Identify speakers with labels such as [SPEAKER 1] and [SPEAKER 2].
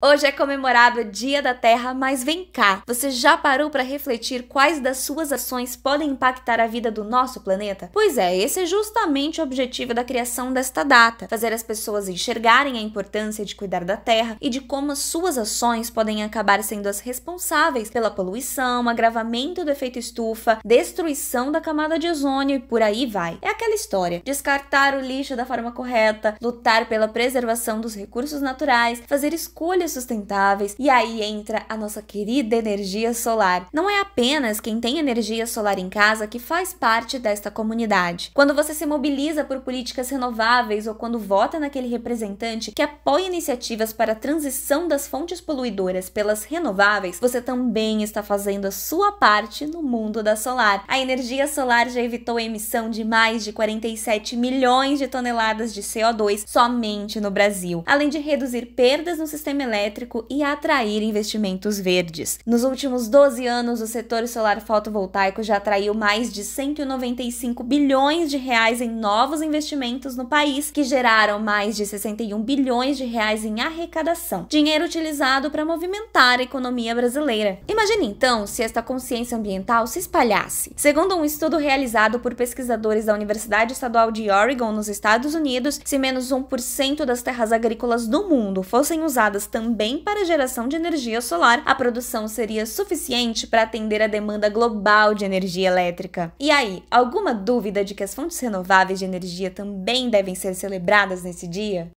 [SPEAKER 1] Hoje é comemorado o Dia da Terra, mas vem cá, você já parou para refletir quais das suas ações podem impactar a vida do nosso planeta? Pois é, esse é justamente o objetivo da criação desta data: fazer as pessoas enxergarem a importância de cuidar da Terra e de como as suas ações podem acabar sendo as responsáveis pela poluição, agravamento do efeito estufa, destruição da camada de ozônio e por aí vai. É aquela história: descartar o lixo da forma correta, lutar pela preservação dos recursos naturais, fazer escolhas sustentáveis, e aí entra a nossa querida energia solar. Não é apenas quem tem energia solar em casa que faz parte desta comunidade. Quando você se mobiliza por políticas renováveis ou quando vota naquele representante que apoia iniciativas para a transição das fontes poluidoras pelas renováveis, você também está fazendo a sua parte no mundo da solar. A energia solar já evitou a emissão de mais de 47 milhões de toneladas de CO2 somente no Brasil, além de reduzir perdas no sistema elétrico elétrico e atrair investimentos verdes. Nos últimos 12 anos, o setor solar fotovoltaico já atraiu mais de 195 bilhões de reais em novos investimentos no país, que geraram mais de 61 bilhões de reais em arrecadação, dinheiro utilizado para movimentar a economia brasileira. Imagine então se esta consciência ambiental se espalhasse. Segundo um estudo realizado por pesquisadores da Universidade Estadual de Oregon, nos Estados Unidos, se menos 1% das terras agrícolas do mundo fossem usadas também também para a geração de energia solar, a produção seria suficiente para atender a demanda global de energia elétrica. E aí, alguma dúvida de que as fontes renováveis de energia também devem ser celebradas nesse dia?